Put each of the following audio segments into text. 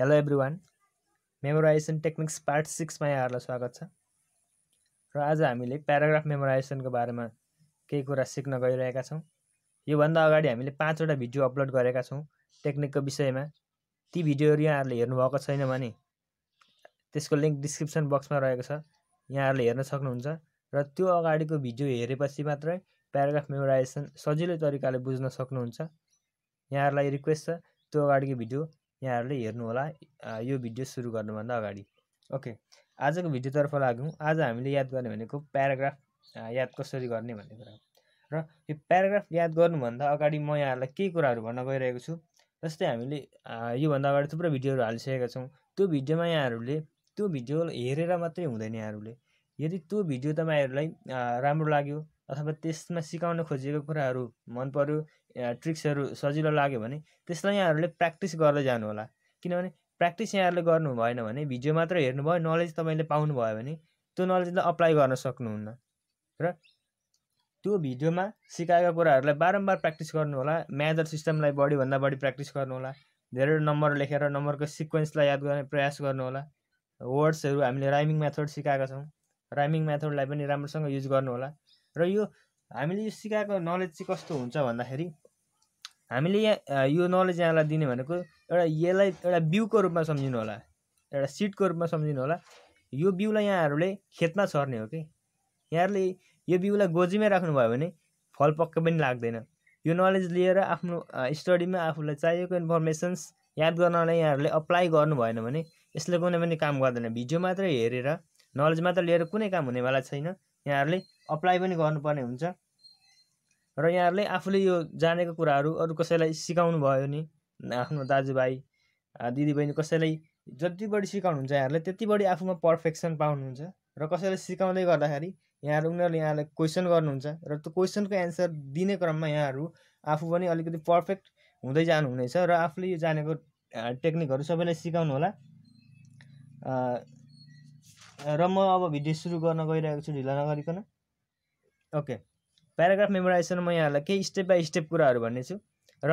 hello everyone memorization techniques part सिक्समा यहाँहरूलाई स्वागत छ र आज हामीले प्याराग्राफ मेमोराइजेसनको बारेमा केही कुरा सिक्न गइरहेका छौँ योभन्दा अगाडि हामीले पाँचवटा भिडियो अपलोड गरेका छौँ टेक्निकको विषयमा ती भिडियोहरू यहाँहरूले हेर्नुभएको छैन भने त्यसको लिङ्क डिस्क्रिप्सन बक्समा रहेको छ यहाँहरूले हेर्न सक्नुहुन्छ र त्यो अगाडिको भिडियो हेरेपछि मात्रै प्याराग्राफ मेमोराइजेसन सजिलो तरिकाले बुझ्न सक्नुहुन्छ यहाँहरूलाई रिक्वेस्ट छ त्यो अगाडिको भिडियो यहाँहरूले हेर्नुहोला यो भिडियो सुरु गर्नुभन्दा अगाडि ओके आजको भिडियोतर्फ लाग्यौँ आज हामीले याद गर्ने भनेको प्याराग्राफ याद कसरी गर्ने भन्ने कुरा र यो प्याराग्राफ याद गर्नुभन्दा अगाडि म यहाँहरूलाई केही कुराहरू भन्न गइरहेको छु जस्तै हामीले योभन्दा अगाडि थुप्रै भिडियोहरू हालिसकेका छौँ त्यो भिडियोमा यहाँहरूले त्यो भिडियो हेरेर मात्रै हुँदैन यहाँहरूले यदि त्यो भिडियो तपाईँहरूलाई राम्रो लाग्यो अथवा त्यसमा सिकाउन खोजिएको कुराहरू मन पऱ्यो ट्रिक्सहरू सजिलो लाग्यो भने त्यसलाई यहाँहरूले प्र्याक्टिस गर्दै जानुहोला किनभने प्र्याक्टिस यहाँहरूले गर्नु भएन भने भिडियो मात्र हेर्नुभयो नलेज तपाईँले पाउनुभयो भने त्यो नलेजलाई अप्लाई गर्न सक्नुहुन्न र त्यो भिडियोमा सिकाएका कुराहरूलाई बारम्बार प्र्याक्टिस गर्नुहोला म्याजर सिस्टमलाई बढीभन्दा बढी प्र्याक्टिस गर्नुहोला धेरै नम्बर लेखेर नम्बरको सिक्वेन्सलाई याद गर्ने प्रयास गर्नुहोला वर्ड्सहरू हामीले राइमिङ मेथड सिकाएका छौँ राइमिङ मेथडलाई पनि राम्रोसँग युज गर्नुहोला र यो हामीले यो सिकाएको नलेज चाहिँ कस्तो हुन्छ भन्दाखेरि हामीले यहाँ यो नलेज यहाँलाई दिने भनेको एउटा यसलाई एउटा बिउको रूपमा सम्झिनु होला एउटा सिडको रूपमा सम्झिनु होला यो बिउलाई यहाँहरूले खेतमा छर्ने हो कि यहाँहरूले यो बिउलाई गोजीमै राख्नुभयो भने फल पक्कै पनि लाग्दैन यो नलेज लिएर आफ्नो स्टडीमा आफूलाई चाहिएको इन्फर्मेसन्स याद गर्नलाई यहाँहरूले अप्लाई गर्नु भएन भने यसले कुनै पनि काम गर्दैन भिडियो मात्रै हेरेर नलेज मात्र लिएर कुनै काम हुनेवाला छैन यहाँहरूले अप्लाई पनि गर्नुपर्ने हुन्छ र यहाँहरूले आफूले यो जानेको कुराहरू अरू कसैलाई सिकाउनु भयो नि आफ्नो दाजुभाइ दिदीबहिनी कसैलाई जति बढी सिकाउनुहुन्छ यहाँहरूले त्यति बढी आफूमा पर्फेक्सन पाउनुहुन्छ र कसैलाई सिकाउँदै गर्दाखेरि यहाँहरू उनीहरूले यहाँलाई क्वेसन गर्नुहुन्छ र त्यो क्वेसनको एन्सर दिने क्रममा यहाँहरू आफू पनि अलिकति पर्फेक्ट हुँदै जानुहुनेछ र आफूले यो जानेको टेक्निकहरू सबैलाई सिकाउनु होला र म अब भिडियो सुरु गर्न गइरहेको छु ढिला नगरिकन ओके प्याराग्राफ मेमोराइजेसनमा यहाँहरूलाई केही स्टेप बाई स्टेप कुराहरू भन्नेछु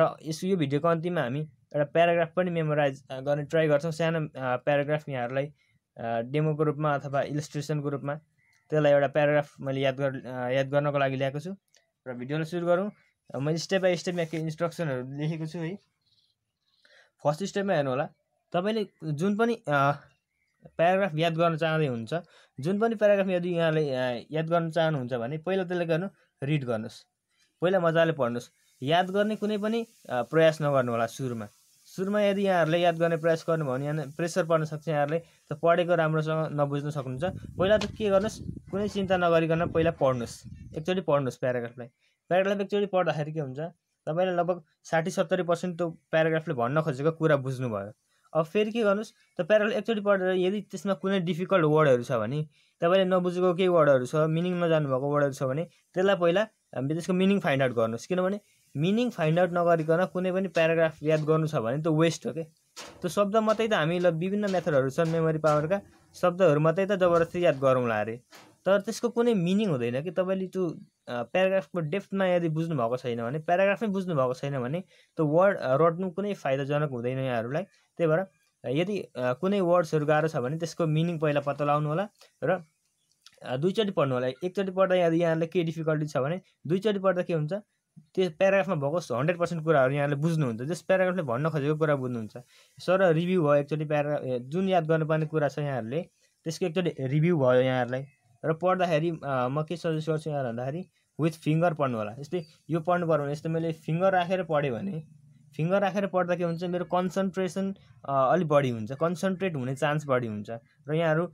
र यस यो भिडियोको अन्तिममा हामी एउटा प्याराग्राफ पनि मेमोराइज गर्ने ट्राई गर्छौँ सानो प्याराग्राफ यहाँहरूलाई डेमोको रूपमा अथवा इलस्ट्रेसनको रूपमा त्यसलाई एउटा प्याराग्राफ मैले याद गर याद गर्नको लागि ल्याएको छु र भिडियोलाई सुरु गरौँ मैले स्टेप बाई स्टेप यहाँ केही इन्स्ट्रक्सनहरू लेखेको छु है फर्स्ट स्टेपमा हेर्नु होला तपाईँले जुन पनि प्याराग्राफ याद गर्न चाहँदै हुन्छ जुन पनि प्याराग्राफ यदि यहाँले याद गर्न चाहनुहुन्छ भने पहिला त्यसले गर्नु रिड गर्नुहोस् पहिला मजाले पढ्नुहोस् याद गर्ने कुनै पनि प्रयास नगर्नु होला सुरुमा सुरुमा यदि यहाँहरूले याद गर्ने प्रयास गर्नुभयो भने यहाँ प्रेसर पर्न सक्छ यहाँहरूले त पढेको राम्रोसँग नबुझ्न सक्नुहुन्छ पहिला त के गर्नुहोस् कुनै चिन्ता नगरिकन पहिला पढ्नुहोस् एकचोटि पढ्नुहोस् प्याराग्राफलाई प्याराग्राफ एकचोटि पढ्दाखेरि के हुन्छ तपाईँले लगभग साठी सत्तरी पर्सेन्ट त्यो प्याराग्राफले भन्न खोजेको कुरा बुझ्नुभयो अब फेरि के गर्नुहोस् त प्याराग्राफ एकचोटि पढेर यदि त्यसमा कुनै डिफिकल्ट वर्डहरू छ भने तपाईँले नबुझेको केही वर्डहरू छ मिनिङ नजानुभएको वर्डहरू छ भने त्यसलाई पहिला त्यसको मिनिङ फाइन्ड आउट गर्नुहोस् किनभने मिनिङ फाइन्ड आउट नगरिकन कुनै पनि प्याराग्राफ याद गर्नु छ भने त वेस्ट हो कि त्यो शब्द मात्रै त हामीलाई विभिन्न मेथडहरू छन् मेमोरी पावरका शब्दहरू मात्रै त जबरजस्ती याद गरौँला अरे तर त्यसको कुनै मिनिङ हुँदैन कि तपाईँले त्यो प्याराग्राफको डेप्थमा यदि बुझ्नु भएको छैन भने प्याराग्राफमै बुझ्नु भएको छैन भने त्यो वर्ड रट्नु कुनै फाइदाजनक हुँदैन यहाँहरूलाई त्यही भएर यदि कुनै वर्ड्सहरू गाह्रो छ भने त्यसको मिनिङ पहिला पत्ता लगाउनु होला र दुईचोटि पढ्नु होला एकचोटि पढ्दा यदि यहाँहरूले के डिफिकल्टी छ भने दुईचोटि पढ्दा के हुन्छ त्यो प्याराग्राफमा भएको हन्ड्रेड पर्सेन्ट कुराहरू यहाँले बुझ्नुहुन्छ जस प्याराग्राफले भन्न खोजेको कुरा बुझ्नुहुन्छ सर रिभ्यू भयो एकचोटि प्यारा जुन याद गर्नुपर्ने कुरा छ यहाँहरूले त्यसको एकचोटि रिभ्यू भयो यहाँहरूलाई र पढ्दाखेरि म के सजेस्ट गर्छु यहाँ भन्दाखेरि विथ फिङ्गर पढ्नु होला यस्तै यो पढ्नु पऱ्यो भने यस्तो मैले फिङ्गर राखेर पढेँ भने फिङ्गर राखेर पढ्दा के हुन्छ मेरो कन्सन्ट्रेसन अलिक बढी हुन्छ कन्सन्ट्रेट हुने चान्स बढी हुन्छ र यहाँहरू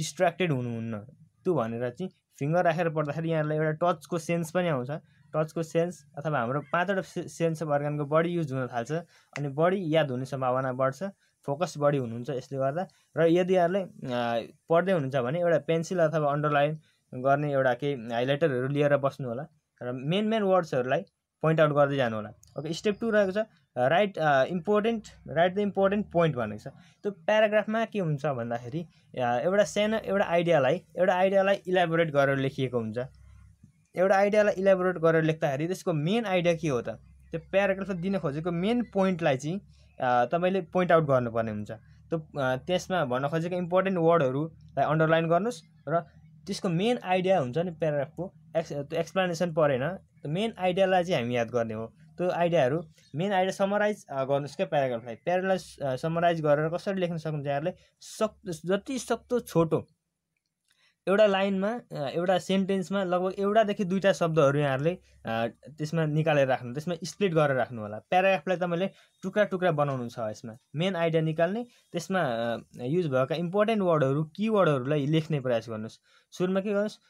डिस्ट्र्याक्टेड हुनुहुन्न त्यो भनेर चाहिँ फिङ्गर राखेर पढ्दाखेरि यहाँहरूलाई एउटा टचको सेन्स पनि आउँछ टचको सेन्स अथवा हाम्रो पाँचवटा सेन्स अफ अर्गानको बढी युज हुन थाल्छ अनि बढी याद हुने सम्भावना बढ्छ फोकस बढी हुनुहुन्छ यसले गर्दा र यदि यहाँले पढ्दै हुनुहुन्छ भने एउटा पेन्सिल अथवा अन्डरलाइन गर्ने एउटा केही हाइलाइटरहरू लिएर बस्नु होला र मेन मेन वर्ड्सहरूलाई पोइन्ट आउट गर्दै जानु होला ओके स्टेप टू रहेको छ right important right the important point भनेको छ त्यो प्याराग्राफमा के हुन्छ भन्दाखेरि एउटा सानो एउटा आइडियालाई एउटा आइडियालाई इलाबोरेट गरेर लेखिएको हुन्छ एउटा आइडियालाई इलाबोरेट गरेर लेख्दाखेरि त्यसको मेन आइडिया के हो त त्यो प्याराग्राफ दिन खोजेको मेन पोइन्टलाई चाहिँ तपाईँले पोइन्ट आउट गर्नुपर्ने हुन्छ त्यो त्यसमा भन्न खोजेको इम्पोर्टेन्ट वर्डहरूलाई अन्डरलाइन गर्नुहोस् र त्यसको मेन आइडिया हुन्छ नि प्याराग्राफको एक्स त्यो एक्सप्लेनेसन परेन त्यो मेन आइडियालाई चाहिँ हामी याद गर्ने हो त्यो आइडियाहरू मेन आइडिया समराइज गर्नुहोस् क्या प्याराग्राफलाई प्याराग्राफ समराइज गरेर कसरी लेख्न सक्नुहुन्छ यहाँले सक् जति सक्दो छोटो एउटा लाइनमा एउटा सेन्टेन्समा लगभग एउटादेखि दुईवटा शब्दहरू यहाँहरूले त्यसमा निकालेर राख्नु त्यसमा स्प्लिट गरेर राख्नु होला प्याराग्राफलाई तपाईँले टुक्रा टुक्रा बनाउनु छ यसमा मेन आइडिया निकाल्ने त्यसमा युज भएका इम्पोर्टेन्ट वर्डहरू किवर्डहरूलाई लेख्ने प्रयास गर्नुहोस् सुरुमा के गर्नुहोस्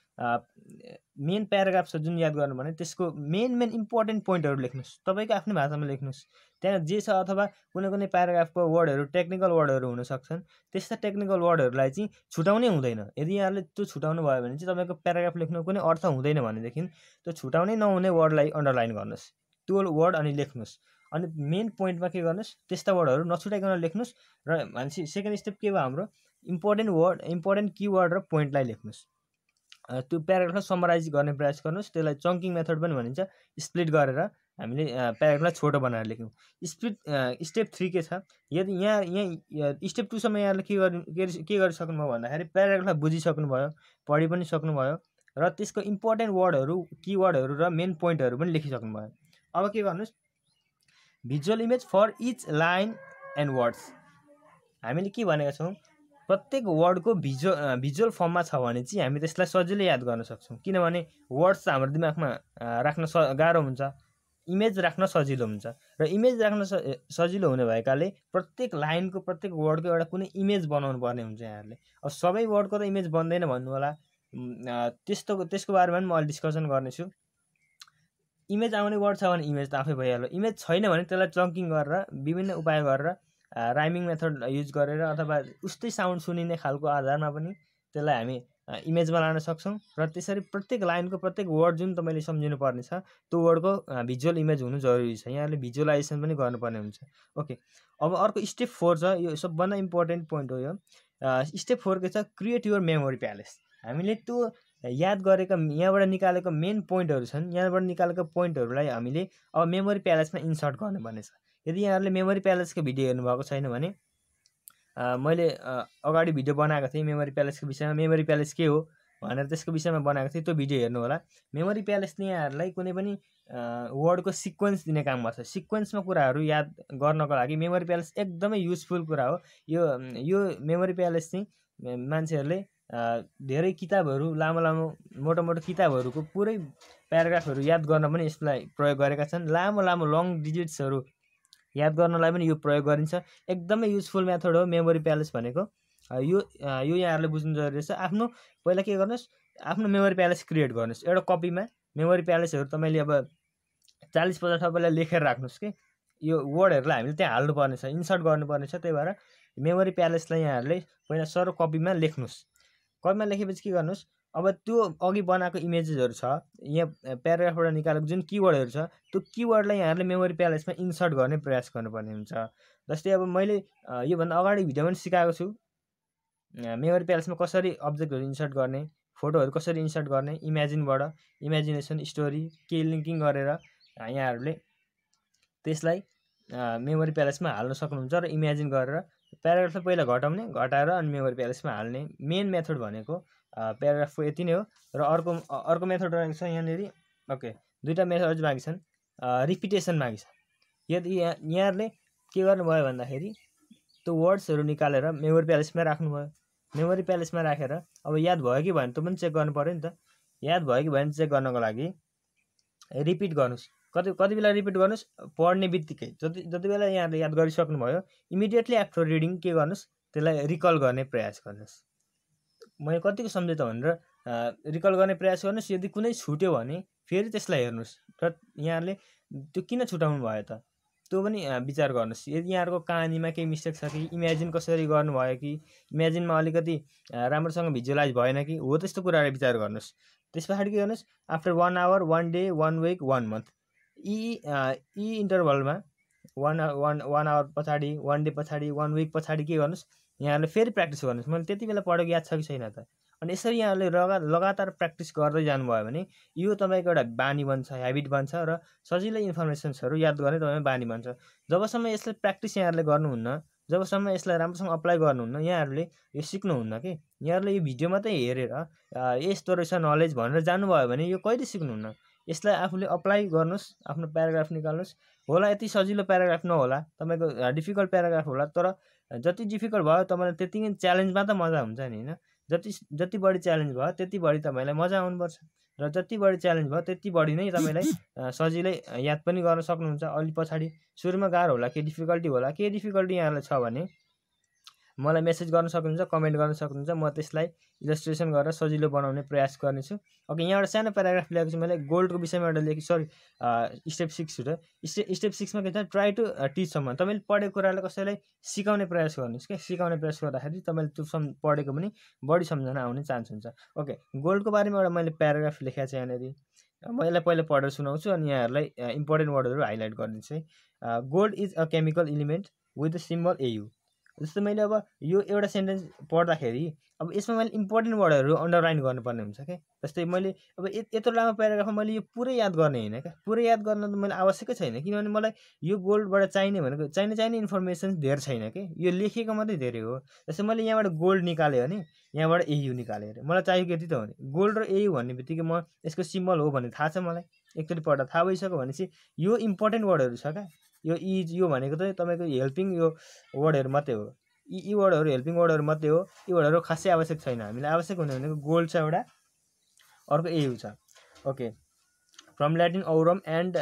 मेन प्याराग्राफ छ जुन याद गर्नु भने त्यसको मेन मेन इम्पोर्टेन्ट पोइन्टहरू लेख्नुहोस् तपाईँको आफ्नै भाषामा लेख्नुहोस् त्यहाँ जे छ अथवा कुनै कुनै प्याराग्राफको वर्डहरू टेक्निकल वर्डहरू हुनसक्छन् त्यस्ता टेक्निकल वर्डहरूलाई चाहिँ छुटाउनै हुँदैन यदि यहाँले त्यो छुटाउनु भयो भने चाहिँ तपाईँको प्याराग्राफ लेख्नु कुनै अर्थ हुँदैन भनेदेखि त्यो छुटाउनै नहुने वर्डलाई अन्डरलाइन गर्नुहोस् त्यो वर्ड अनि लेख्नुहोस् अनि मेन पोइन्टमा के गर्नुहोस् त्यस्ता वर्डहरू नछुटाइकन लेख्नुहोस् र मान्छे सेकेन्ड स्टेप के भयो हाम्रो इम्पोर्टेन्ट वर्ड इम्पोर्टेन्ट किवर्ड र पोइन्टलाई लेख्नुहोस् त्यो प्याराग्राफलाई समराइज गर्ने प्रयास गर्नुहोस् त्यसलाई चङ्किङ मेथड पनि भनिन्छ स्प्लिट गरेर हामीले प्याराग्राफलाई छोटो बनाएर लेख्यौँ स्प्लिट स्टेप थ्री के छ यदि यहाँ यहाँ स्टेप टूसम्म यहाँले के गर्नु के गरिसक्नुभयो भन्दाखेरि प्याराग्राफलाई बुझिसक्नुभयो पढि पनि सक्नुभयो र त्यसको इम्पोर्टेन्ट वर्डहरू किवर्डहरू र मेन पोइन्टहरू पनि लेखिसक्नुभयो अब के गर्नुहोस् visual image for each line and words हामीले के भनेका छौँ प्रत्येक वर्डको भिजुअल भिजुअल फर्ममा छ भने चाहिँ हामी त्यसलाई सजिलै याद गर्न सक्छौँ किनभने वर्ड्स त हाम्रो दिमागमा राख्न स गाह्रो हुन्छ इमेज राख्न सजिलो हुन्छ र इमेज राख्न स सजिलो हुने भएकाले प्रत्येक लाइनको प्रत्येक वर्डको एउटा कुनै इमेज बनाउनु पर्ने हुन्छ यहाँहरूले अब सबै वर्डको त इमेज बन्दैन भन्नु होला त्यस्तो त्यसको बारेमा पनि म अहिले डिस्कसन गर्नेछु इमेज आउने वर्ड छ भने इमेज त आफै भइहाल्यो इमेज छैन भने त्यसलाई चङ्किङ गरेर विभिन्न उपाय गरेर राइमिङ मेथड युज गरेर अथवा उस्तै साउन्ड सुनिने खालको आधारमा पनि त्यसलाई हामी इमेजमा लान सक्छौँ र त्यसरी प्रत्येक लाइनको प्रत्येक वर्ड जुन तपाईँले सम्झिनु पर्ने छ त्यो वर्डको भिजुअल इमेज हुनु जरुरी छ यहाँले भिजुअलाइजेसन पनि गर्नुपर्ने हुन्छ ओके अब अर्को स्टेप फोर छ यो सबभन्दा इम्पोर्टेन्ट पोइन्ट हो यो स्टेप फोर के छ क्रिएट युर मेमोरी प्यालेस हामीले त्यो याद गरेका यहाँबाट निकालेको मेन पोइन्टहरू छन् यहाँबाट निकालेको पोइन्टहरूलाई हामीले अब मेमोरी प्यालेसमा इन्सर्ट गर्नुपर्नेछ यदि यहाँहरूले मेमोरी प्यालेसको भिडियो हेर्नुभएको छैन भने मैले अगाडि भिडियो बनाएको थिएँ मेमोरी प्यालेसको विषयमा मेमोरी प्यालेस के हो भनेर त्यसको विषयमा बनाएको थिएँ त्यो भिडियो हेर्नु होला मेमोरी प्यालेसले यहाँहरूलाई कुनै पनि वर्डको सिक्वेन्स दिने काम गर्छ सिक्वेन्समा कुराहरू याद गर्नको लागि मेमोरी प्यालेस एकदमै युजफुल कुरा हो यो यो मेमोरी प्यालेस चाहिँ मान्छेहरूले धेरै किताबहरू लामो लामो मोटो मोटो किताबहरूको पुरै प्याराग्राफहरू याद गर्न पनि यसलाई प्रयोग गरेका छन् लामो लामो लङ डिजिट्सहरू याद गर्नलाई पनि यो प्रयोग गरिन्छ एकदमै युजफुल मेथड हो मेमोरी प्यालेस भनेको यो यो यहाँहरूले बुझ्नु जरुरी छ आफ्नो पहिला के गर्नुहोस् आफ्नो मेमोरी प्यालेस क्रिएट गर्नुहोस् एउटा कपीमा मेमोरी प्यालेसहरू तपाईँले अब चालिस पचास तपाईँलाई लेखेर राख्नुहोस् कि यो वर्डहरूलाई हामीले त्यहाँ हाल्नुपर्नेछ इन्सर्ट गर्नुपर्नेछ त्यही भएर मेमोरी प्यालेसलाई यहाँहरूले पहिला सर कपीमा लेख्नुहोस् कपीमा लेखेपछि के गर्नुहोस् अब त्यो अघि बनाएको इमेजेसहरू छ यहाँ प्याराग्राफबाट निकालेको जुन किवर्डहरू छ त्यो किवर्डलाई यहाँहरूले मेमोरी प्यालेसमा इन्सर्ट गर्ने प्रयास गर्नुपर्ने हुन्छ जस्तै अब मैले योभन्दा अगाडि भिडियो पनि सिकाएको छु मेमोरी प्यालेसमा कसरी अब्जेक्टहरू इन्सर्ट गर्ने फोटोहरू कसरी इन्सर्ट गर्ने इमेजिनबाट इमेजिनेसन स्टोरी के लिङ्किङ गरेर यहाँहरूले त्यसलाई मेमोरी प्यालेसमा हाल्न सक्नुहुन्छ र इमेजिन गरेर प्याराग्राफलाई पहिला घटाउने घटाएर अनि मेमोरी प्यालेसमा हाल्ने मेन मेथड भनेको प्याराग्राफ यति नै हो र अर्को अर्को मेथड रहेको छ यहाँनिर ओके दुईवटा मेथड बाँकी छन् रिपिटेसन बाँकी छ यदि यहाँ यहाँहरूले के गर्नुभयो भन्दाखेरि त्यो वर्ड्सहरू निकालेर मेमोरी प्यालेसमा राख्नुभयो मेमोरी प्यालेसमा राखेर अब याद भयो कि भएन त्यो पनि चेक गर्नु पऱ्यो नि त याद भयो कि भएन चेक गर्नको लागि रिपिट गर्नुहोस् कति कति बेला रिपिट गर्नुहोस् पढ्ने बित्तिकै जति जति बेला यहाँहरूले याद गरिसक्नुभयो इमिडिएटली आफ्टर रिडिङ के गर्नुहोस् त्यसलाई रिकल गर्ने प्रयास गर्नुहोस् मैले कतिको सम्झेँ त भनेर रिकल गर्ने प्रयास गर्नुहोस् यदि कुनै छुट्यो भने फेरि त्यसलाई हेर्नुहोस् र यहाँहरूले त्यो किन छुटाउनु भयो त त्यो पनि विचार गर्नुहोस् यदि यहाँहरूको कहानीमा केही मिस्टेक छ कि इमेजिन कसरी गर्नुभयो कि इमेजिनमा अलिकति राम्रोसँग भिजुलाइज भएन कि हो त्यस्तो कुराहरू विचार गर्नुहोस् त्यस पछाडि के गर्नुहोस् after one hour one day one week one month यी यी इन्टरभलमा वान वान वान आवर पछाडि वान डे पछाडि वान विक पछाडि के गर्नुहोस् यहाँहरूले फेरि प्र्याक्टिस गर्नुहोस् मैले त्यति बेला पढेको याद छ कि छैन त अनि यसरी यहाँहरूले लगा लगातार प्र्याक्टिस गर्दै जानुभयो भने यो तपाईँको एउटा बानी बन्छ हेबिट बन्छ र सजिलै इन्फर्मेसन्सहरू याद गर्ने तपाईँमा बानी बन्छ जबसम्म यसलाई प्र्याक्टिस यहाँहरूले गर्नुहुन्न जबसम्म यसलाई राम्रोसँग अप्लाई गर्नुहुन्न यहाँहरूले यो सिक्नुहुन्न कि यहाँहरूले यो भिडियो मात्रै हेरेर यस्तो रहेछ नलेज भनेर जानुभयो भने यो कहिले सिक्नुहुन्न यसलाई आफूले अप्लाई गर्नुहोस् आफ्नो प्याराग्राफ निकाल्नुहोस् होला यति सजिलो प्याराग्राफ नहोला तपाईँको डिफिकल्ट प्याराग्राफ होला तर जति डिफिकल्ट भयो तपाईँलाई त्यति नै च्यालेन्जमा त मजा हुन्छ नि होइन जति जति बढी च्यालेन्ज भयो त्यति बढी तपाईँलाई मजा आउनुपर्छ र जति बढी च्यालेन्ज भयो त्यति बढी नै तपाईँलाई सजिलै याद पनि गर्न सक्नुहुन्छ अलि पछाडि सुरुमा गाह्रो होला केही डिफिकल्टी होला केही डिफिकल्टी यहाँलाई छ भने मलाई मेसेज गर्न सक्नुहुन्छ कमेन्ट गर्न सक्नुहुन्छ म त्यसलाई इलस्ट्रेसन गरेर सजिलो बनाउने प्रयास गर्नेछु ओके यहाँ एउटा सानो प्याराग्राफ ल्याएको छु मैले गोल्डको विषयमा एउटा लेखेँ sorry step six step step सिक्समा के छ ट्राई टु टिच सम्म तपाईँले पढेको कुरालाई कसैलाई सिकाउने प्रयास गर्नुहोस् क्या सिकाउने प्रयास गर्दाखेरि तपाईँले त्यो सम् पढेको पनि बढी सम्झना आउने चान्स हुन्छ ओके गोल्डको बारेमा एउटा मैले प्याराग्राफ लेखाएको छु यहाँनिर म यसलाई पहिला पढेर सुनाउँछु अनि यहाँहरूलाई इम्पोर्टेन्ट वर्डहरू हाइलाइट गरिदिन्छु है gold is a chemical element with the symbol AU जस्तो मैले अब यो एउटा सेन्टेन्स पढ्दाखेरि अब यसमा मैले इम्पोर्टेन्ट वर्डहरू अन्डरलाइन गर्नुपर्ने हुन्छ क्या जस्तै मैले अब यत्रो लामो प्याराग्राफमा मैले यो पुरै याद गर्ने होइन क्या पुरै याद गर्न त मैले आवश्यकै छैन किनभने मलाई यो गोल्डबाट चाहिने भनेको चाहिने चाहिने इन्फर्मेसन धेरै छैन कि यो लेखेको मात्रै धेरै हो जस्तै मैले यहाँबाट गोल्ड निकालेँ भने यहाँबाट एयु निकालेँ अरे मलाई चाहिएको यति त हो नि गोल्ड र एयु भन्ने बित्तिकै म यसको सिम्बल हो भन्ने थाहा छ मलाई एकचोटि पढ्दा थाहा भइसक्यो भनेपछि यो इम्पोर्टेन्ट वर्डहरू छ क्या यो इज यो भनेको चाहिँ तपाईँको हेल्पिङ यो वर्डहरू मात्रै हो यी यी वर्डहरू हेल्पिङ वर्डहरू मात्रै हो यी वर्डहरू खासै आवश्यक छैन हामीलाई आवश्यक हुने भनेको गोल्ड छ एउटा अर्को एयु छ okay from Latin aurum and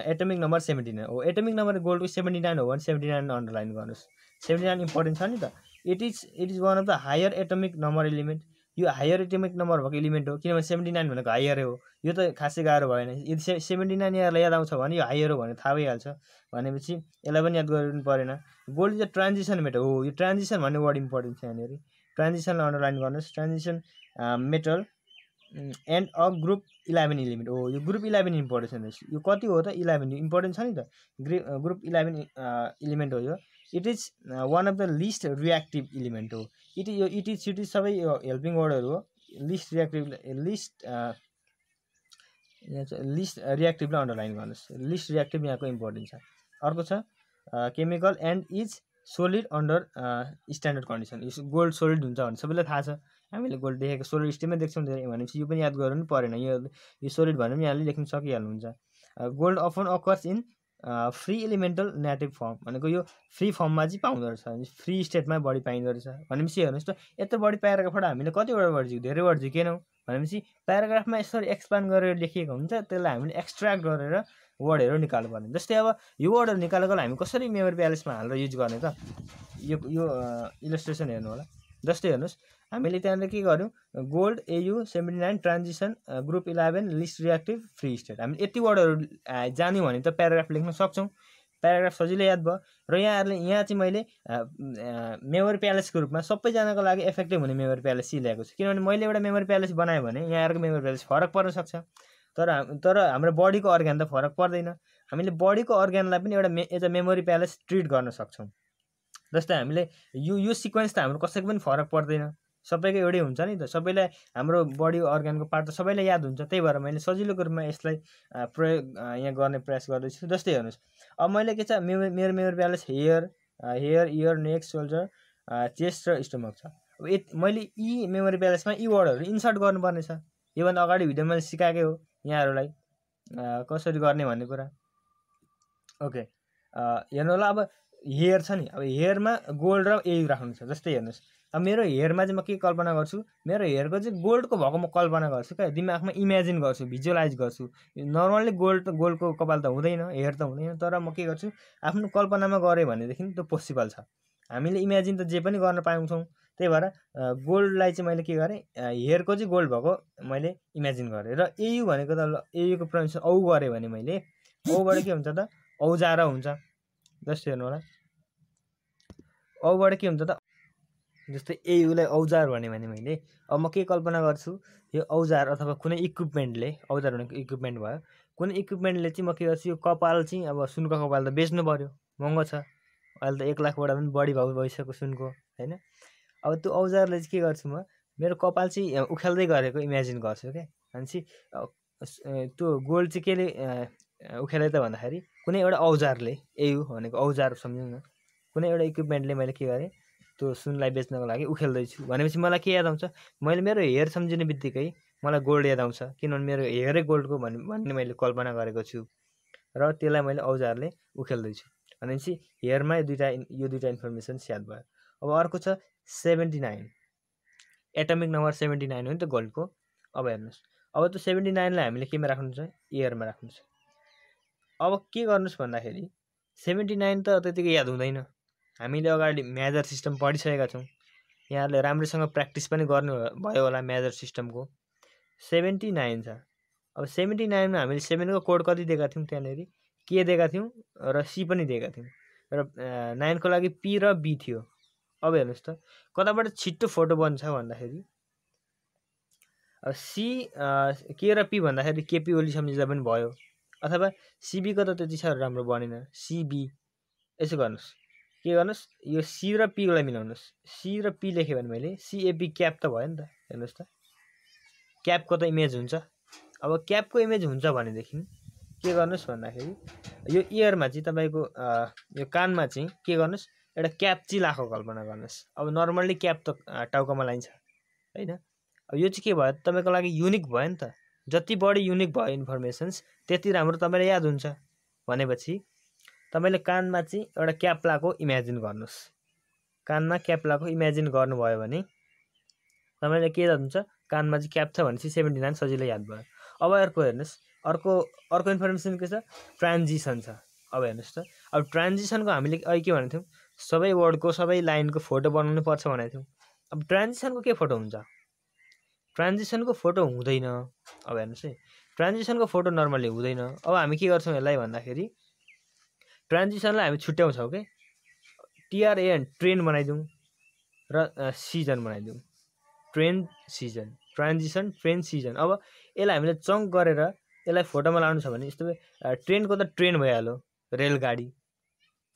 atomic number seventy nine हो एटमिक नम्बर गोल्डको सेभेन्टी नाइन हो भने सेभेन्टी नाइन अन्डरलाइन गर्नुहोस् सेभेन्टी नाइन इम्पोर्टेन्ट छ नि त it is it is one of the higher atomic number element यो हायर एटेमिक नम्बर भएको इलिमेन्ट हो किनभने सेभेन्टी नाइन भनेको हायर हो यो त खासै गाह्रो भएन यदि से सेभेन्टी नाइन यहाँलाई याद आउँछ भने यो हायर हो भने थाहा भइहाल्छ भनेपछि यसलाई पनि याद गर्नु परेन gold is a transition metal हो यो ट्रान्जिसन भन्ने वर्ड इम्पोर्टेन्ट छ यहाँनिर ट्रान्जिसनलाई अन्डरलाइन गर्नुहोस् transition metal and a group eleven element हो यो ग्रुप इलेभेन इम्पोर्टेन्ट छ यो कति हो त इलेभेन इम्पोर्टेन्ट छ नि त ग्रुप इलेभेन इलिमेन्ट हो यो it is one of the least reactive element हो इट यो इट इज इट इज सबै यो हेल्पिङ वर्डहरू हो लिस्ट रियाक्टिभ लिस्ट लिस्ट रियाक्टिभलाई अन्डरलाइन गर्नुहोस् लिस्ट रियाक्टिभ यहाँको इम्पोर्टेन्ट छ अर्को छ chemical and is solid under standard condition gold solid हुन्छ भने सबैलाई थाहा छ हामीले गोल्ड देखेको सोलिड स्टेटमै देख्छौँ भनेपछि यो पनि याद गर्नु पनि परेन यो यो सोलिड भने पनि यहाँले लेख्नु सकिहाल्नुहुन्छ gold often occurs in free elemental native form भनेको यो फ्री फर्ममा चाहिँ पाउँदो रहेछ फ्री स्टेटमा बढी पाइँदो रहेछ भनेपछि हेर्नुहोस् त यत्रो बढी प्याराग्राफबाट हामीले कतिवटा वर्ड झिक्यौँ धेरै वर्ड झिकेनौँ भनेपछि प्याराग्राफमा यसरी एक्सप्लेन गरेर लेखिएको हुन्छ त्यसलाई हामीले एक्सट्र्याक्ट गरेर वर्डहरू निकाल्नु पर्ने जस्तै अब यो वर्डहरू निकालेको हामी कसरी मेमोरी प्यालेसमा हालेर युज गर्ने त यो यो इलस्ट्रेसन हेर्नु होला जस्तै हेर्नुहोस् हामीले त्यहाँनिर के गर्यौँ gold AU seventy nine transition group eleven least reactive free state हामीले यति वर्डहरू जान्यौँ भने त प्याराग्राफ लेख्न सक्छौँ प्याराग्राफ सजिलै याद भयो र यहाँहरूले यहाँ चाहिँ मैले मेमोरी प्यालेसको रूपमा सबैजनाको लागि एफेक्टिभ हुने मेमोरी प्यालेस चाहिँ ल्याएको छु किनभने मैले एउटा मेमोरी प्यालेस बनाएँ भने यहाँहरूको मेमोरी प्यालेस फरक पर्न सक्छ तर तर हाम्रो बडीको अर्ग्यान त फरक पर्दैन हामीले बडीको अर्ग्यानलाई पनि एउटा may as a memory palace treat गर्न सक्छौँ जस्तै हामीले यो यो सिक्वेन्स त हाम्रो कसैको पनि फरक पर्दैन सबैको एउटै हुन्छ नि त सबैलाई हाम्रो बडी अर्ग्यानको पार्ट त सबैलाई याद हुन्छ त्यही भएर मैले सजिलोको रूपमा यसलाई प्रयोग यहाँ गर्ने प्रयास गर्दैछु जस्तै हेर्नुहोस् अब मैले के छ मेरो मेरो मेरो balance hair hair ear neck shoulder chest र स्टोमक छ अब यति मैले यी मेमोरी ब्यालेन्समा यी वर्डहरू इन्सर्ट गर्नुपर्ने छ योभन्दा अगाडि भिडियो मैले सिकाएकै हो यहाँहरूलाई कसरी गर्ने भन्ने कुरा ओके हेर्नु होला अब हेयर छ नि अब हेयरमा गोल्ड र एयु राख्नु छ जस्तै हेर्नुहोस् अब मेरो हेयरमा चाहिँ म के कल्पना गर्छु मेरो हेयरको चाहिँ गोल्डको भएको म कल्पना गर्छु क्या दिमागमा इमेजिन गर्छु भिजुलाइज गर्छु नर्मल्ली गोल्ड गोल्डको कपाल त हुँदैन हेयर त हुँदैन तर म के गर्छु आफ्नो कल्पनामा गरेँ भनेदेखि त्यो पोसिबल छ हामीले इमेजिन त जे पनि गर्न पाउँछौँ त्यही भएर गोल्डलाई चाहिँ मैले के गरेँ हेयरको चाहिँ गोल्ड भएको मैले इमेजिन गरेँ र एयु भनेको त एयुको प्रमेसन औ गरेँ भने मैले औबाट के हुन्छ त औजारा हुन्छ जस्तो हेर्नु होला औबाट के हुन्छ त जस्तै एयुलाई औजार भने मैले अब म के कल्पना गर्छु यो औजार अथवा कुनै इक्विपमेन्टले औजार भनेको इक्विपमेन्ट भयो कुनै इक्विपमेन्टले चाहिँ म के गर्छु यो कपाल चाहिँ अब सुनको कपाल त बेच्नु पऱ्यो महँगो छ अहिले त एक लाखबाट पनि बढी भाउ भइसक्यो सुनको होइन अब त्यो औजारले चाहिँ के गर्छु म मेरो कपाल चाहिँ उखाल्दै गरेको इमेजिन गर्छु क्या चाहिँ त्यो गोल्ड चाहिँ केले उखेले त भन्दाखेरि कुनै एउटा औजारले एयु भनेको औजार सम्झौँ न कुनै एउटा इक्विपमेन्टले मैले के गरेँ त्यो सुनलाई बेच्नको लागि उखेल्दैछु भनेपछि मलाई के याद आउँछ मैले मेरो हेयर सम्झिने बित्तिकै मलाई गोल्ड याद आउँछ किनभने मेरो हेयरै गोल्डको भन्ने भन्ने मैले कल्पना गरेको छु र त्यसलाई मैले औजारले उखेल्दैछु भनेपछि हेयरमा दुइटा यो दुइटा इन्फर्मेसन याद भयो अब अर्को छ seventy nine atomic number seventy nine हो नि त गोल्डको अब हेर्नुहोस् अब त्यो सेभेन्टी नाइनलाई हामीले केमा राख्नु छ इयरमा राख्नु छ अब के गर्नुहोस् भन्दाखेरि सेभेन्टी नाइन त त्यतिकै याद हुँदैन हामीले अगाडि म्याजर सिस्टम पढिसकेका छौँ यहाँहरूले राम्रोसँग प्र्याक्टिस पनि गर्नु भयो होला म्याजर सिस्टमको सेभेन्टी नाइन छ अब सेभेन्टी नाइनमा हामीले सेभेनको कोड कति दिएका थियौँ त्यहाँनिर के दिएका थियौँ र सी पनि दिएका थियौँ र नाइनको लागि पी र बी थियो अब हेर्नुहोस् त कताबाट छिट्टो फोटो बन्छ भन्दाखेरि अब सी के र पी भन्दाखेरि केपी ओली सम्झिँदा पनि भयो अथवा सिबीको त त्यति साह्रो राम्रो बनेन सिबी यसो गर्नुहोस् के गर्नुहोस् यो सी र पीलाई मिलाउनुहोस् सी र पी लेखेँ भने मैले सिएपी क्याप त भयो नि त हेर्नुहोस् त क्यापको त इमेज हुन्छ अब क्यापको इमेज हुन्छ भनेदेखि के गर्नुहोस् भन्दाखेरि यो इयरमा चाहिँ तपाईँको यो कानमा चाहिँ के गर्नुहोस् एउटा क्याप चाहिँ लाएको कल्पना गर्नुहोस् अब नर्मल्ली क्याप त टाउकोमा लाइन्छ होइन अब यो चाहिँ के भयो तपाईँको लागि युनिक भयो नि त जति बढी युनिक भयो इन्फर्मेसन्स त्यति राम्रो तपाईँलाई याद हुन्छ भनेपछि तपाईँले कानमा चाहिँ एउटा क्याप लगाएको इमेजिन गर्नुहोस् कानमा क्याप लगाएको इमेजिन गर्नुभयो भने तपाईँले के हुन्छ कानमा चाहिँ क्याप छ भने चाहिँ सेभेन्टी नाइन सजिलै याद भयो अब अर्को हेर्नुहोस् अर्को अर्को इन्फर्मेसन के छ ट्रान्जिसन छ अब हेर्नुहोस् त अब ट्रान्जिसनको हामीले अहिले के भनेको थियौँ सबै वर्डको सबै लाइनको फोटो बनाउनु पर्छ भनेको थियौँ अब ट्रान्जिसनको के फोटो हुन्छ ट्रान्जिसनको फोटो हुँदैन अब हेर्नुहोस् है ट्रान्जिसनको फोटो नर्मल्ली हुँदैन अब हामी के गर्छौँ यसलाई भन्दाखेरि ट्रान्जिसनलाई हामी छुट्याउँछौँ कि टिआरएन ट्रेन बनाइदिउँ र सिजन बनाइदिउँ train season transition train season अब यसलाई हामीले चङ्क गरेर यसलाई फोटोमा लानु छ भने यस्तो ट्रेनको त ट्रेन भइहाल्यो रेलगाडी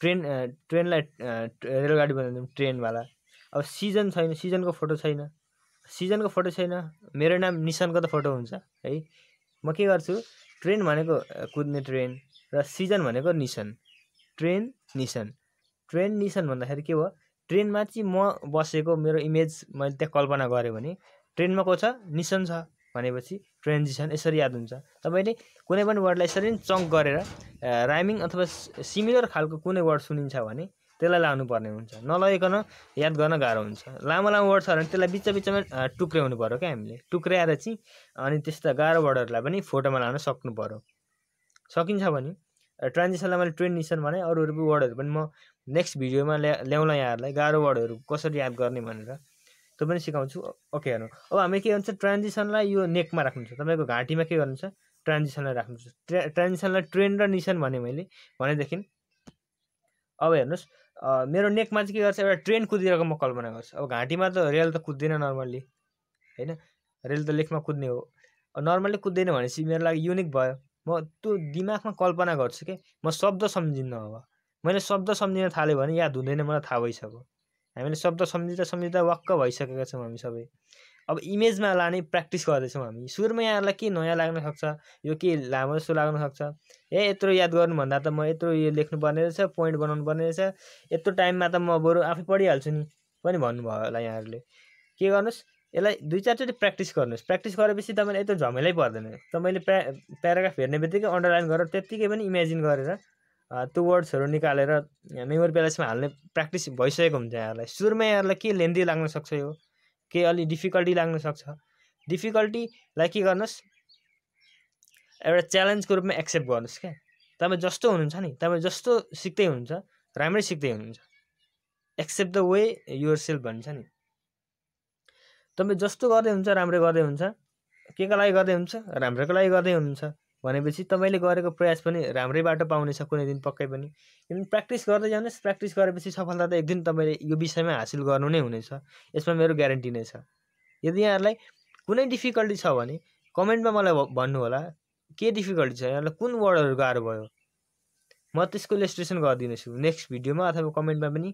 ट्रेन ट्रेनलाई रेलगाडी बनाइदिउँ ट्रेनवाला अब सिजन छैन सिजनको फोटो छैन सिजनको फोटो छैन मेरो नाम निशानको त फोटो हुन्छ है म के गर्छु ट्रेन भनेको कुद्ने ट्रेन र सिजन भनेको निसन ट्रेन निसन ट्रेन निसन भन्दाखेरि के भयो ट्रेनमा चाहिँ म बसेको मेरो इमेज मैले त्यहाँ कल्पना गरेँ भने ट्रेनमा को छ निसन छ भनेपछि ट्रेन्जिसन यसरी याद हुन्छ तपाईँले कुनै पनि वर्डलाई यसरी नै चङ्क गरेर राइमिङ अथवा सिमिलर खालको कुनै वर्ड सुनिन्छ भने त्यसलाई लानुपर्ने हुन्छ नलगाइकन याद गर्न गाह्रो हुन्छ लामो लामो वर्ड छ भने त्यसलाई बिच बिचमा टुक्र्याउनु पऱ्यो क्या हामीले टुक्र्याएर चाहिँ अनि त्यस्ता गाह्रो वर्डहरूलाई पनि फोटोमा लान सक्नु पऱ्यो सकिन्छ भने ट्रान्जिसनलाई मैले ट्रेन्डिसन भने अरू अरू वर्डहरू पनि म नेक्स्ट भिडियोमा ल्या ल्याउँला यहाँहरूलाई गाह्रो वर्डहरू कसरी याद गर्ने भनेर त्यो पनि सिकाउँछु ओके हेर्नु अब हामी के भन्छ ट्रान्जिसनलाई यो नेकमा राख्नुहुन्छ तपाईँको घाँटीमा के गर्नुहुन्छ ट्रान्जिसनलाई राख्नुहुन्छ ट्रा ट्रान्जिसनलाई ट्रेन र निसन भने मैले भनेदेखि अब हेर्नुहोस् मेरो नेकमा चाहिँ के गर्छ एउटा ट्रेन कुदिरहेको म कल्पना गर्छु अब घाँटीमा त रेल त कुद्दैन नर्मल्ली होइन रेल त लेखमा कुद्ने हो नर्मल्ली कुद्दैन भनेपछि मेरो लागि युनिक भयो म त्यो दिमागमा कल्पना गर्छु कि म शब्द सम्झिन्न अब मैले शब्द सम्झिन थालेँ भने याद हुँदैन मलाई थाहा भइसक्यो हामीले शब्द सम्झिँदा सम्झिँदा वाक्क भइसकेका छौँ हामी सबै अब इमेजमा लाने प्र्याक्टिस गर्दैछौँ हामी सुरुमा यहाँहरूलाई के नयाँ लाग्न सक्छ यो के लामो जस्तो लाग्न सक्छ ए यत्रो याद गर्नुभन्दा त म यत्रो यो लेख्नुपर्ने रहेछ पोइन्ट बनाउनु पर्ने रहेछ यत्रो टाइममा त म बरु आफै पढिहाल्छु नि पनि भन्नुभयो होला यहाँहरूले के गर्नुहोस् यसलाई दुई चारचोटि प्र्याक्टिस गर्नुहोस् प्र्याक्टिस गरेपछि तपाईँलाई यत्रो झमेलै पर्दैन तपाईँले प्या प्याराग्राफ हेर्ने बित्तिकै अन्डरलाइन गरेर त्यत्तिकै पनि इमेजिन गरेर त्यो वर्ड्सहरू निकालेर मेमोरी प्यालेसमा हाल्ने प्र्याक्टिस भइसकेको हुन्छ यहाँहरूलाई सुरुमा यहाँहरूलाई के लेन्दी लाग्न सक्छ यो के अलि डिफिकल्टी लाग्न सक्छ डिफिकल्टीलाई के गर्नुहोस् एउटा च्यालेन्जको रूपमा एक्सेप्ट गर्नुहोस् क्या तपाईँ जस्तो हुनुहुन्छ नि तपाईँ जस्तो सिक्दै हुनुहुन्छ राम्रै सिक्दै हुनुहुन्छ accept the way yourself भन्छ नि तपाईँ जस्तो गर्दै हुन्छ राम्रै गर्दै हुन्छ के का लागि गर्दै हुन्छ राम्रोको लागि गर्दै हुन्छ भनेपछि तपाईँले गरेको प्रयास पनि राम्रै बाटो पाउनेछ कुनै दिन पक्कै पनि किनभने प्र्याक्टिस गर्दै जानुहोस् प्र्याक्टिस गरेपछि सफलता त एक दिन तपाईँले यो विषयमा हासिल गर्नु नै हुनेछ यसमा मेरो ग्यारेन्टी नै छ यदि यहाँहरूलाई कुनै डिफिकल्टी छ भने कमेन्टमा मलाई भन्नु होला के डिफिकल्टी छ यहाँलाई कुन वर्डहरू गाह्रो भयो म त्यसको इलेस्ट्रेसन गरिदिनेछु नेक्स्ट भिडियोमा अथवा कमेन्टमा पनि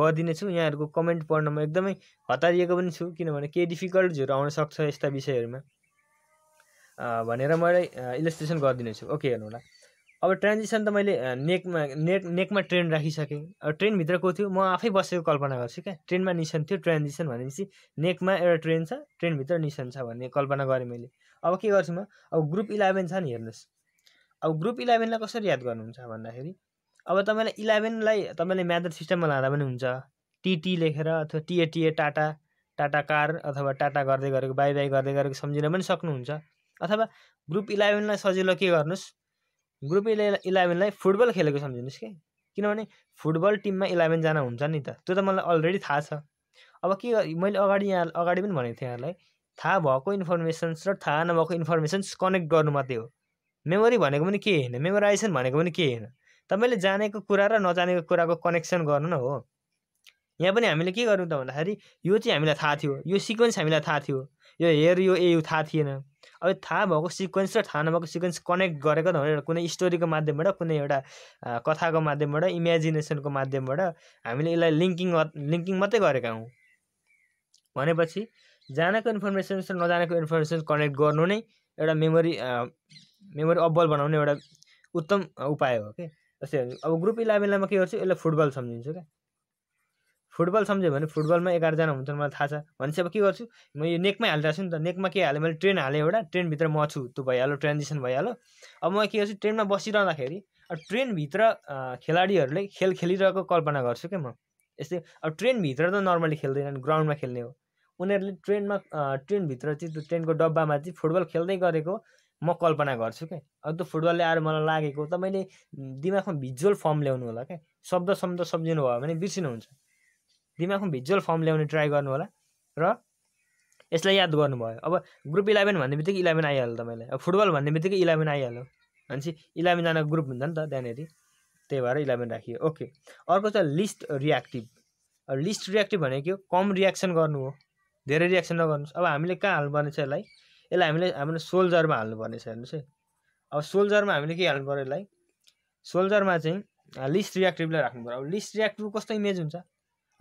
गरिदिनेछु यहाँहरूको कमेन्ट पढ्न म एकदमै हतारिएको पनि छु किनभने केही डिफिकल्टिजहरू आउनसक्छ यस्ता विषयहरूमा भनेर मैले इलेस्ट्रेसन गरिदिनेछु ओके हेर्नु होला अब ट्रान्जिसन त मैले नेकमा नेक नेकमा ट्रेन राखिसकेँ अब ट्रेनभित्र को थियो म आफै बसेको कल्पना गर्छु क्या ट्रेनमा निसन थियो ट्रान्जिसन भनेपछि नेकमा एउटा ट्रेन छ ट्रेनभित्र निसन छ भन्ने कल्पना गरेँ मैले अब के गर्छु म अब ग्रुप इलेभेन छ नि हेर्नुहोस् अब ग्रुप इलेभेनलाई कसरी याद गर्नुहुन्छ भन्दाखेरि अब तपाईँलाई इलेभेनलाई तपाईँले म्याथ सिस्टममा लाँदा पनि हुन्छ टिटी लेखेर अथवा TA TA Tata Tata car अथवा टाटा गर्दै गरेको बाई बाई गर्दै गरेको सम्झिन पनि सक्नुहुन्छ अथवा ग्रुप इलेभेनलाई सजिलो के गर्नुहोस् ग्रुप इले इलेभेनलाई फुटबल खेलेको सम्झिनुहोस् कि किनभने फुटबल टिममा इलेभेनजना हुन्छ नि त त्यो त मलाई अलरेडी थाहा छ अब के मैले अगाडि यहाँ अगाडि पनि भनेको थिएँ यहाँलाई थाहा भएको इन्फर्मेसन्स र थाहा नभएको इन्फर्मेसन्स कनेक्ट गर्नु मात्रै हो मेमोरी भनेको पनि के होइन मेमोराइजेसन भनेको पनि के होइन तपाईँले जानेको कुरा र नजानेको कुराको कनेक्सन गर्नु न हो यहाँ पनि हामीले के गर्यौँ त भन्दाखेरि यो चाहिँ हामीलाई थाहा थियो यो सिक्वेन्स हामीलाई थाहा थियो यो हेर यो ए यो थाहा थिएन अब थाहा भएको सिक्वेन्स र थाहा नभएको सिक्वेन्स कनेक्ट गरेको त भनेर कुनै स्टोरीको माध्यमबाट कुनै एउटा कथाको माध्यमबाट इमेजिनेसनको माध्यमबाट हामीले यसलाई लिङ्किङ लिङ्किङ मात्रै गरेका हौँ भनेपछि जानेको इन्फर्मेसन र नजानेको इन्फर्मेसन कनेक्ट गर्नु नै एउटा मेमोरी मेमोरी अब्बल बनाउने एउटा उत्तम उपाय हो कि जस्तै अब ग्रुप इलेभेनलाई म के गर्छु यसलाई फुटबल सम्झिन्छु क्या फुटबल सम्झ्यो भने फुटबलमा एघारजना हुन्छन् मलाई थाहा छ भनेपछि अब के गर्छु म यो नेकमै हालिरहेको छु नि त नेकमा के हालेँ मैले ट्रेन हालेँ एउटा ट्रेनभित्र म छु त्यो भइहाल्यो ट्रान्जिसन भइहाल्यो अब म के गर्छु ट्रेनमा बसिरहँदाखेरि अब ट्रेनभित्र खेलाडीहरूले खेल खेलिरहेको कल्पना गर्छु क्या म यस्तै अब ट्रेनभित्र त नर्मली खेल्दैनन् ग्राउन्डमा खेल्ने हो उनीहरूले ट्रेनमा ट्रेनभित्र चाहिँ त्यो ट्रेनको डब्बामा चाहिँ फुटबल खेल्दै गरेको म कल्पना गर्छु क्या अब त्यो फुटबलले आएर मलाई लागेको त मैले दिमागमा भिजुअल फर्म ल्याउनु होला क्या शब्द शब्द सम्झिनु भयो भने बिर्सिनु हुन्छ दिमागमा भिजुअल फर्म ल्याउने ट्राई गर्नु होला र यसलाई याद गर्नुभयो अब ग्रुप इलेभेन भन्ने बित्तिकै इलेभेन आइहाल्यो तपाईँलाई अब फुटबल भन्ने बित्तिकै इलेभेन आइहाल्यो भनेपछि इलेभेनजनाको ग्रुप हुन्छ नि त त्यहाँनिर त्यही भएर इलेभेन राखियो ओके अर्को छ लिस्ट रियाक्टिभ लिस्ट रियाक्टिभ भनेको कम रियाक्सन गर्नु हो धेरै रियाक्सन नगर्नुहोस् अब हामीले कहाँ हाल्नुपर्ने छ यसलाई यसलाई हामीले हामीले सोल्जरमा हाल्नुपर्ने छ हेर्नुहोस् है अब सोल्जरमा हामीले के हाल्नु पऱ्यो यसलाई सोल्जरमा चाहिँ लिस्ट रियाक्टिभलाई राख्नु पऱ्यो अब लिस्ट रियाक्टिभ कस्तो इमेज हुन्छ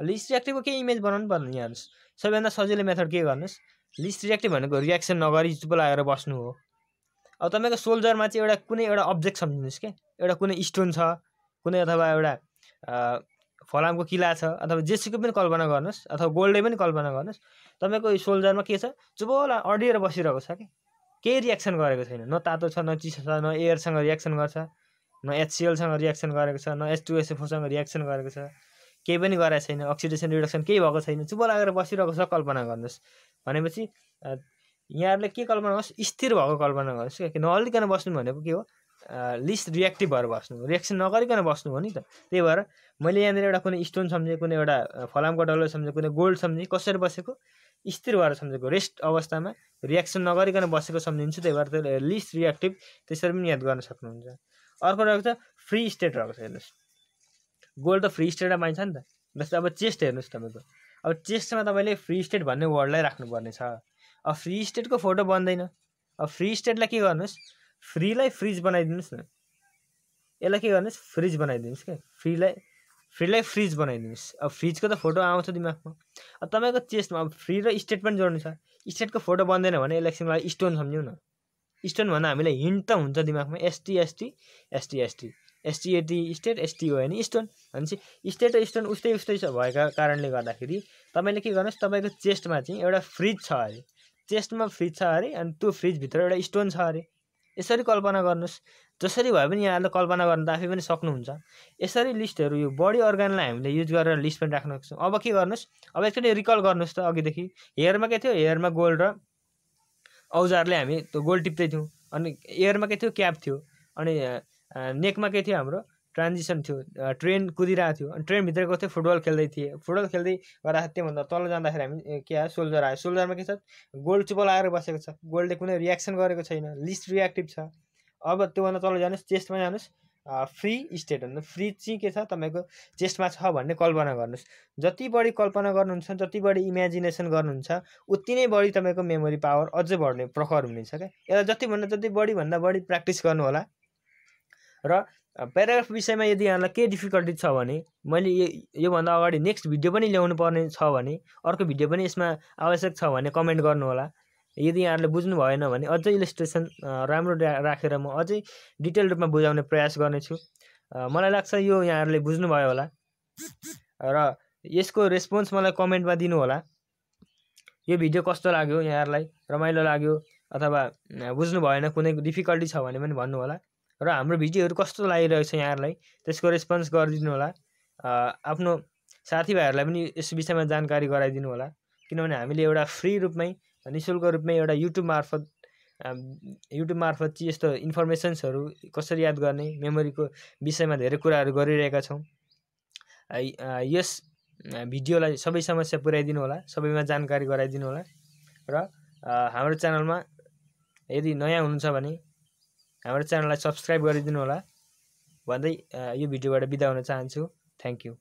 लिस्ट रियाक्टिभको के इमेज बनाउनु पर्ने यहाँ हेर्नुहोस् सबैभन्दा सजिलो मेथड के गर्नुहोस् लिस्ट रियाक्टिभ भनेको रियाक्सन नगरी चुप लागेर बस्नु हो अब तपाईँको सोल्जरमा चाहिँ एउटा कुनै एउटा अब्जेक्ट सम्झिनुहोस् क्या एउटा कुनै स्टोन छ कुनै अथवा एउटा फलामको किला छ अथवा जेसीको पनि कल्पना गर्नुहोस् अथवा गोल्डै पनि कल्पना गर्नुहोस् तपाईँको सोल्जरमा के छ चुपोला अडिएर बसिरहेको छ कि केही रियाक्सन गरेको छैन न तातो छ न चिसो छ न एयरसँग रियाक्सन गर्छ न एचसिएलसँग रियाक्सन गरेको छ न एचटुएसएफओसँग रियाक्सन गरेको छ केही पनि गराएको छैन अक्सिडेसन रिडक्सन केही भएको छैन चुपो लागेर बसिरहेको छ कल्पना गर्नुहोस् भनेपछि यहाँहरूले के कल्पना गर्नुहोस् स्थिर भएको कल्पना गर्नुहोस् किनकि नहल्लिकन बस्नु भनेको के हो लिस्ट रियाक्टिभ भएर बस्नु रियाक्सन नगरिकन बस्नु हो नि त त्यही भएर मैले यहाँनिर एउटा कुनै स्टोन सम्झेँ कुनै एउटा फलामको डल्लो सम्झेँ कुनै गोल्ड सम्झेँ कसरी बसेको स्थिर भएर सम्झेको रेस्ट अवस्थामा रियाक्सन नगरिकन बसेको सम्झिन्छु त्यही भएर त्यसले लिस्ट रियाक्टिभ त्यसरी पनि याद गर्न सक्नुहुन्छ अर्को रहेको छ फ्री स्टेट रहेको छ हेर्नुहोस् गोल्ड त फ्री स्टेटमा पाइन्छ नि त जस्तै अब चेस्ट हेर्नुहोस् तपाईँको अब चेस्टमा तपाईँले फ्री स्टेट भन्ने वर्डलाई छ अब फ्री स्टेटको फोटो बन्दैन अब फ्री स्टेटलाई के गर्नुहोस् फ्रीलाई फ्रिज बनाइदिनुहोस् न यसलाई के गर्नुहोस् फ्रिज बनाइदिनुहोस् क्या फ्रीलाई फ्रीलाई फ्रिज बनाइदिनुहोस् अब फ्रिजको त फोटो आउँछ दिमागमा अब तपाईँको चेस्टमा अब फ्री र स्टेट पनि जोड्नु छ स्टेटको फोटो बन्दैन भने इलेक्सनलाई स्टोन सम्झौँ न स्टोन भन्दा हामीलाई हिन्ट त हुन्छ दिमागमा ST ST ST ST STAT state होइन स्टोन भनेपछि स्टेट र स्टोन उस्तै उस्तै छ भएका कारणले गर्दाखेरि तपाईँले के गर्नुहोस् तपाईँको चेस्टमा चाहिँ एउटा फ्रिज छ अरे चेस्टमा फ्रिज छ अरे अनि त्यो फ्रिजभित्र एउटा स्टोन छ अरे यसरी कल्पना गर्नुहोस् जसरी भए पनि यहाँहरूले कल्पना गर्नु त आफै पनि सक्नुहुन्छ यसरी लिस्टहरू यो बडी अर्ग्यानलाई हामीले युज गरेर लिस्ट पनि राख्न सक्छौँ अब के गर्नुहोस् अब एकचोटि रिकल गर्नुहोस् त अघिदेखि हेयरमा के थियो हेयरमा गोल्ड र औजारले हामी त्यो गोल टिप्दै थियौँ अनि एयरमा के थियो क्याप थियो अनि नेकमा के थियो हाम्रो ट्रान्जिसन थियो ट्रेन कुदिरहेको थियो अनि ट्रेनभित्र गएको थियो फुटबल खेल्दै थिएँ फुटबल खेल्दै गर्दाखेरि त्योभन्दा तल जाँदाखेरि हामी के आयो सोल्जर आयो सोल्जरमा के छ गोल्ड चुप आएर बसेको छ गोल्डले कुनै रियाक्सन गरेको छैन लिस्ट रियाक्टिभ छ अब त्योभन्दा तल जानुहोस् चेस्टमा जानुहोस् फ्री स्टेट भन्दा फ्री चाहिँ के छ तपाईँको चेस्टमा छ भन्ने कल्पना गर्नुहोस् जति बढी कल्पना गर्नुहुन्छ जति बढी इमेजिनेसन गर्नुहुन्छ उति नै बढी तपाईँको मेमोरी पावर अझै बढ्ने प्रखर हुनेछ क्या यसलाई जतिभन्दा जति बढीभन्दा बढी प्र्याक्टिस गर्नु होला र प्याराग्राफ विषयमा यदि यहाँलाई के डिफिकल्टी छ भने मैले योभन्दा अगाडि नेक्स्ट भिडियो पनि ल्याउनु पर्ने छ भने अर्को भिडियो पनि यसमा आवश्यक छ भने कमेन्ट गर्नुहोला यदि यहाँहरूले बुझ्नु भएन भने अझै इलिस्ट्रेसन राम्रो राखेर म अझै डिटेल रूपमा बुझाउने प्रयास गर्नेछु मलाई लाग्छ यो यहाँहरूले बुझ्नुभयो होला र यसको रेस्पोन्स मलाई कमेन्टमा दिनुहोला यो भिडियो कस्तो लाग्यो यहाँहरूलाई रमाइलो लाग्यो अथवा बुझ्नु भएन कुनै डिफिकल्टी छ भने पनि भन्नुहोला र हाम्रो भिडियोहरू कस्तो लागिरहेको छ यहाँहरूलाई त्यसको रेस्पोन्स गरिदिनु होला आफ्नो साथीभाइहरूलाई पनि यस विषयमा जानकारी गराइदिनु होला किनभने हामीले एउटा फ्री रूपमै नि शुल्क रूपमै एउटा युट्युब मार्फत युट्युब मार्फत चाहिँ यस्तो इन्फर्मेसन्सहरू कसरी याद गर्ने मेमोरीको विषयमा धेरै कुराहरू गरिरहेका छौँ यस भिडियोलाई सबै समस्या पुर्याइदिनु होला सबैमा जानकारी गराइदिनु होला र हाम्रो च्यानलमा यदि नयाँ हुनुहुन्छ भने हाम्रो च्यानललाई सब्सक्राइब गरिदिनु होला भन्दै यो भिडियोबाट बिदा हुन चाहन्छु थ्याङ्क यू